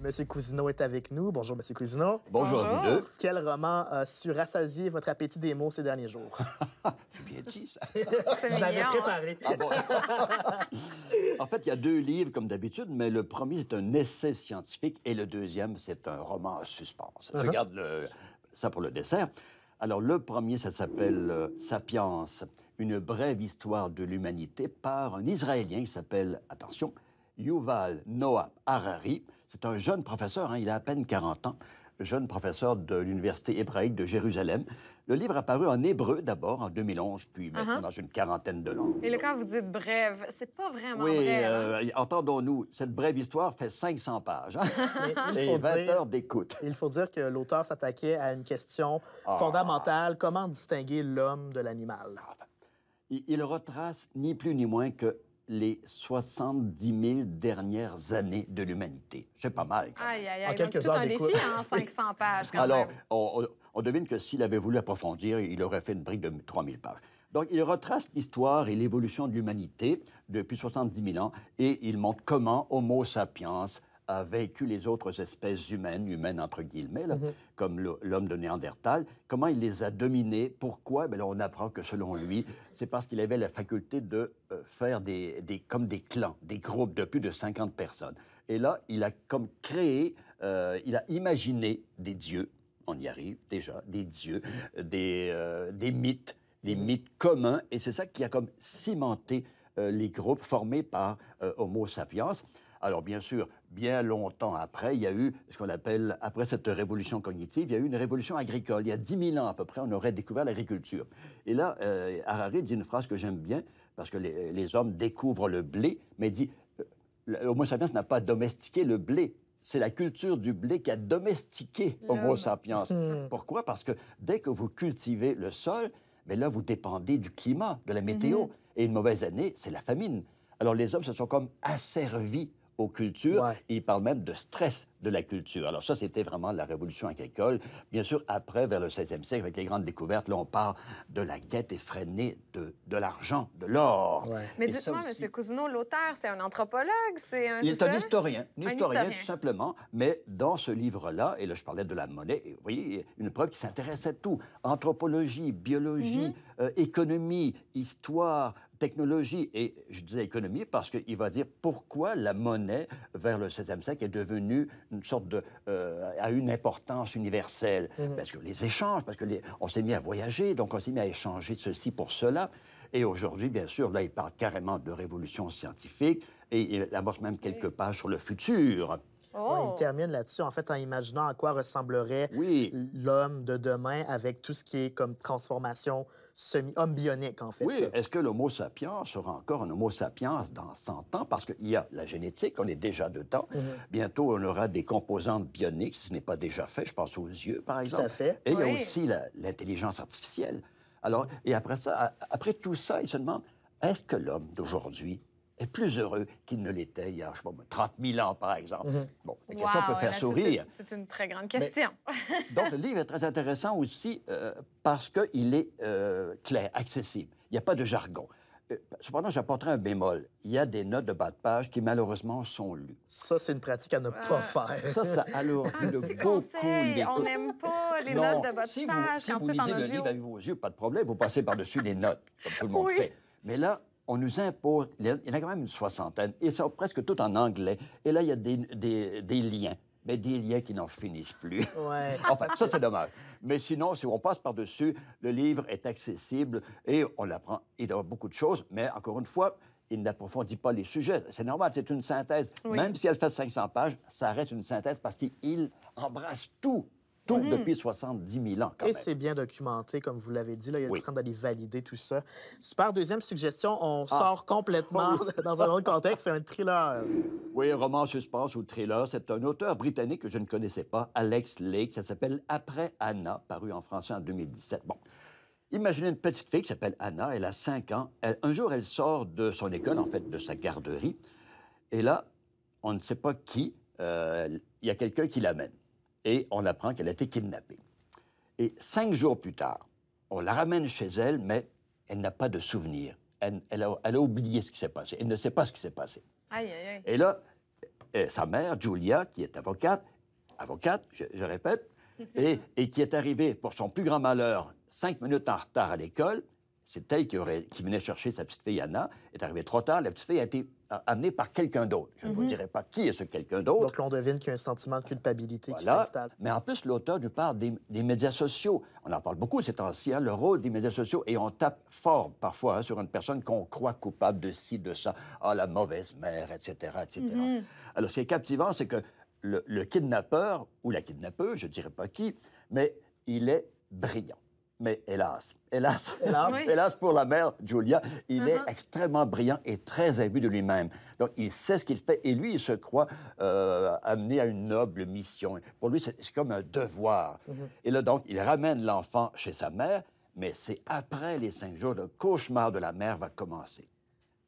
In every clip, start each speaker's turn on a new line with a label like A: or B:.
A: Monsieur Cousineau est avec nous. Bonjour, Monsieur Cousineau. Bonjour, à vous deux. Quel roman a su rassasier votre appétit des mots ces derniers
B: jours? bien dit Je l'avais préparé. Ah en fait, il y a deux livres, comme d'habitude, mais le premier, c'est un essai scientifique et le deuxième, c'est un roman à suspense. Uh-huh. Regarde ça pour le dessert. Alors, le premier, ça s'appelle euh, Sapiens, une brève histoire de l'humanité par un Israélien qui s'appelle, attention, Yuval Noah Harari. C'est un jeune professeur, hein, il a à peine 40 ans, jeune professeur de l'Université hébraïque de Jérusalem. Le livre a paru en hébreu d'abord en 2011, puis uh-huh. maintenant dans une quarantaine de langues.
A: Et là, quand vous dites brève, c'est pas vraiment Oui, hein? euh,
B: entendons-nous, cette brève histoire fait 500 pages hein? il faut 20 dire, heures
A: d'écoute. Il faut dire que l'auteur s'attaquait à une question ah. fondamentale, comment distinguer l'homme de l'animal. Ah,
B: il retrace ni plus ni moins que les 70 000 dernières années de l'humanité. C'est pas mal. Quand
A: même. Aïe, aïe, aïe. En quelques défi 500 hein, pages. Quand même.
B: Alors, on, devine que s'il avait voulu approfondir, il aurait fait une brique de 3000 pages. Donc, il retrace l'histoire et l'évolution de l'humanité depuis 70 000 ans et il montre comment Homo sapiens a vécu les autres espèces humaines, humaines entre guillemets, mhm. comme l'homme de Néandertal, comment il les a dominées, pourquoi ben On apprend que selon lui, c'est parce qu'il avait la faculté de euh, faire des, comme des clans, des groupes de plus de 50 personnes. Et là, il a comme créé, euh, il a imaginé des dieux, on y arrive déjà, des dieux, des, euh, mythes, des mhm. mythes communs, et c'est ça qui a comme cimenté les groupes formés par Homo sapiens. Alors bien sûr, bien longtemps après, il y a eu ce qu'on appelle, après cette révolution cognitive, il y a eu une révolution agricole. Il y a 10 000 ans à peu près, on aurait découvert l'agriculture. Et là, euh, Harari dit une phrase que j'aime bien, parce que les, hommes découvrent le blé, mais dit, euh, Homo sapiens n'a pas domestiqué le blé, c'est la culture du blé qui a domestiqué Homo sapiens. Hmm. Pourquoi? Parce que dès que vous cultivez le sol, mais là, vous dépendez du climat, de la météo. Mhm. Et une mauvaise année, c'est la famine. Alors les hommes se sont comme asservis aux cultures. il parle même de stress de la culture. Alors ça, c'était vraiment la révolution agricole. Bien sûr, après, vers le 16e siècle, avec les grandes découvertes, là, on part de la quête effrénée de, de l'argent, de l'or. Mais dites-moi, M.
A: Cousineau, l'auteur, c'est un anthropologue, c'est un... Il est, historien,
B: historien, tout simplement. Mais dans ce livre-là, et là, je parlais de la monnaie, oui vous voyez, une preuve qui s'intéresse à tout. Anthropologie, biologie, mm-hmm. euh, économie, histoire, technologie et je disais économie parce qu'il va dire pourquoi la monnaie vers le 16e siècle est devenue une sorte de euh, a une importance universelle mm-hmm. parce que les échanges parce que on s'est mis à voyager donc on s'est mis à échanger ceci pour cela et aujourd'hui bien sûr là il parle carrément de révolution scientifique et il aborde même quelques pages sur le futur
A: il oh. termine là-dessus, en fait, en imaginant à quoi ressemblerait l'homme de demain avec tout ce qui est comme transformation
B: semi-homme bionique, en fait. Oui, est-ce que l'homo sapiens sera encore un homo sapiens dans 100 ans? Parce qu'il y a la génétique, on est déjà dedans. temps mm-hmm. Bientôt, on aura des composantes bioniques, ce n'est pas déjà fait, je pense aux yeux, par exemple. Tout à fait. Et il y a aussi l'intelligence artificielle. Alors, et après ça, après tout ça, il se demande, est-ce que l'homme d'aujourd'hui est plus heureux qu'il ne l'était il y a je sais pas, 30 000 ans, par exemple. Mm-hmm. Bon, la question peut faire sourire.
A: C'est une très grande question.
B: donc, le livre est très intéressant aussi parce euh, parce qu'il est euh, clair, accessible. Il n'y a pas de jargon. Euh, cependant, j'apporterai un bémol. Il y a des notes de bas de page qui, malheureusement, sont lues. Ça, c'est une pratique à ne pas ah. faire. Ça, ça alourdit ah, beaucoup les... On n'aime
A: pas les notes de bas de page. Vous, si vous lisez le livre
B: vos yeux, pas de problème, vous passez par-dessus les notes, comme tout le monde fait. Mais là, on nous impose, il y en a quand même une soixantaine, et ça presque tout en anglais. Et là, il y a des, liens, mais des liens qui n'en finissent plus.
A: Ouais. enfin, ça,
B: c'est dommage. Mais sinon, si on passe par-dessus, le livre est accessible et on l'apprend. Il y a beaucoup de choses, mais encore une fois, il n'approfondit pas les sujets. C'est normal, c'est une synthèse. Même si elle fait 500 pages, ça reste une synthèse parce qu'il embrasse tout tout mmh. depuis 70 000 ans. Quand Et c'est bien documenté, comme vous l'avez dit. Là, il y a le temps
A: d'aller valider tout ça. Super. Deuxième suggestion, on ah. sort complètement ah dans un autre contexte.
B: C'est un thriller. Oui, un roman suspense ou thriller. C'est un auteur britannique que je ne connaissais pas, Alex Lake. Ça s'appelle Après Anna, paru en français en 2017. Bon. Imaginez une petite fille qui s'appelle Anna, elle a 5 ans. un jour, elle sort de son école, en fait, de sa garderie. Et là, on ne sait pas qui, euh, il y a quelqu'un qui l'amène et on apprend qu'elle a été kidnappée. Et cinq jours plus tard, on la ramène chez elle, mais elle n'a pas de souvenir. Elle, a, oublié ce qui s'est passé. Elle ne sait pas ce qui s'est passé. Et là, euh, sa mère, Julia, qui est avocate, avocate, je, répète, et, qui est arrivée, pour son plus grand malheur, cinq minutes en retard à l'école, c'est elle qui, qui venait chercher sa petite fille Anna, est arrivée trop tard, la petite fille a été amené par quelqu'un d'autre. Je ne vous mhm. dirai pas qui est ce quelqu'un d'autre. Donc, on devine qu'il y a un sentiment de culpabilité qui s'installe. Mais en plus, l'auteur nous parle des, médias sociaux. On en parle beaucoup ces temps-ci, hein. le rôle des médias sociaux, et on tape fort parfois hein, sur une personne qu'on croit coupable de ci, de ça, ah, la mauvaise mère, etc., etc. Mhm. Alors, ce qui est captivant, c'est que le, le kidnappeur, ou la kidnappeuse, je ne dirais pas qui, mais il est brillant mais hélas, hélas, hélas, hélas pour la mère Julia, il est uh-huh. extrêmement brillant et très imbu de lui-même. Donc, il sait ce qu'il fait et lui, il se croit euh, amené à une noble mission. Pour lui, c'est comme un devoir. Uh-huh. Et là, donc, il ramène l'enfant chez sa mère, mais c'est après les cinq jours, le cauchemar de la mère va commencer.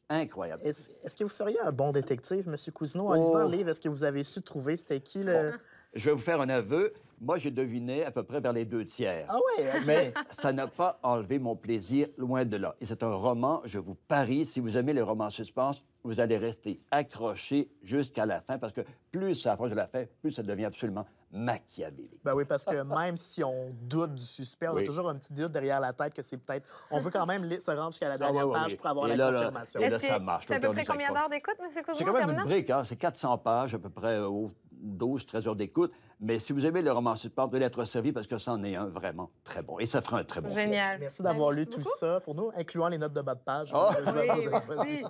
B: Incroyable. Est-ce que vous feriez un
A: bon détective, M. Cousineau, en oh. lisant le livre? Est-ce que vous avez su trouver c'était qui le...
B: Je vais vous faire un aveu. Moi, j'ai deviné à peu près vers les deux tiers. Ah oui, mais ça n'a pas enlevé mon plaisir, loin de là. Et c'est un roman, je vous parie, si vous aimez les romans suspense, vous allez rester accroché jusqu'à la fin, parce que plus ça approche de la fin, plus ça devient absolument machiavélique.
A: Ben oui, parce que même si on doute du suspect, on a toujours un petit doute derrière la tête que c'est peut-être... On veut quand même se rendre jusqu'à la ah dernière page pour avoir la confirmation. ça marche. C'est à peu près combien d'heures d'écoute, M. Cousin? C'est quand même une brique,
B: hein. C'est 400 pages, à peu près, au 12, 13 heures d'écoute. Mais si vous aimez le roman support, vous de l'être servi parce que c'en est un vraiment très bon. Et ça fera un très bon
A: Génial. Merci d'avoir ben, lu tout ça pour nous, incluant les notes de bas de page. Oh.
B: Oui,